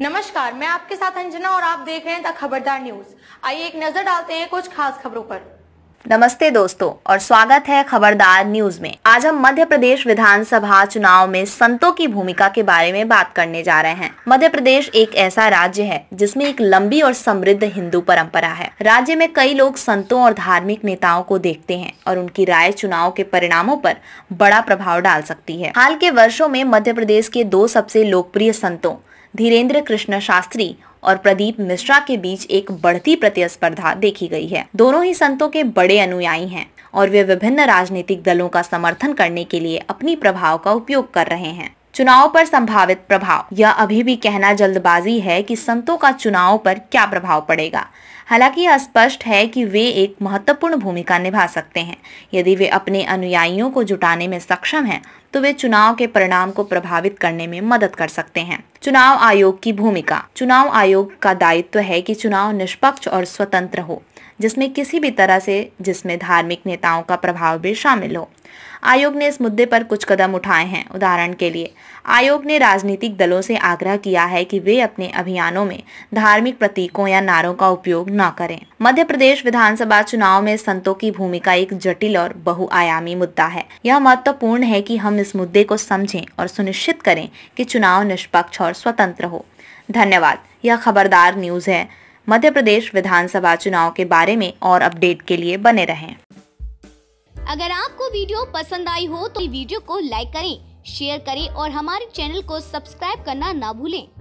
नमस्कार मैं आपके साथ अंजना और आप देख रहे हैं द खबरदार न्यूज आइए एक नजर डालते हैं कुछ खास खबरों पर नमस्ते दोस्तों और स्वागत है खबरदार न्यूज में आज हम मध्य प्रदेश विधानसभा चुनाव में संतों की भूमिका के बारे में बात करने जा रहे हैं मध्य प्रदेश एक ऐसा राज्य है जिसमें एक लंबी और समृद्ध हिंदू परंपरा है राज्य में कई लोग संतों और धार्मिक नेताओं को देखते हैं और उनकी राय चुनाव के परिणामों पर बड़ा प्रभाव डाल सकती है हाल के वर्षो में मध्य प्रदेश के दो सबसे लोकप्रिय संतों धीरेन्द्र कृष्ण शास्त्री और प्रदीप मिश्रा के बीच एक बढ़ती प्रतिस्पर्धा देखी गई है दोनों ही संतों के बड़े अनुयायी हैं और वे विभिन्न राजनीतिक दलों का समर्थन करने के लिए अपनी प्रभाव का उपयोग कर रहे हैं चुनाव पर संभावित प्रभाव यह अभी भी कहना जल्दबाजी है कि संतों का चुनाव पर क्या प्रभाव पड़ेगा हालांकि यह स्पष्ट है कि वे एक महत्वपूर्ण भूमिका निभा सकते हैं यदि वे अपने अनुयायियों को जुटाने में सक्षम हैं तो वे चुनाव के परिणाम को प्रभावित करने में मदद कर सकते हैं चुनाव आयोग की भूमिका चुनाव आयोग का दायित्व है कि चुनाव निष्पक्ष और स्वतंत्र हो जिसमें किसी भी तरह से जिसमें धार्मिक नेताओं का प्रभाव भी शामिल हो आयोग ने इस मुद्दे पर कुछ कदम उठाए हैं उदाहरण के लिए आयोग ने राजनीतिक दलों से आग्रह किया है कि वे अपने अभियानों में धार्मिक प्रतीकों या नारों का उपयोग न करें मध्य प्रदेश विधानसभा चुनाव में संतों की भूमिका एक जटिल और बहुआयामी मुद्दा है यह महत्वपूर्ण है कि हम इस मुद्दे को समझें और सुनिश्चित करें कि चुनाव निष्पक्ष और स्वतंत्र हो धन्यवाद यह खबरदार न्यूज़ है मध्य प्रदेश विधानसभा चुनाव के बारे में और अपडेट के लिए बने रहें अगर आपको वीडियो पसंद आई हो तो वीडियो को लाइक करें शेयर करें और हमारे चैनल को सब्सक्राइब करना ना भूलें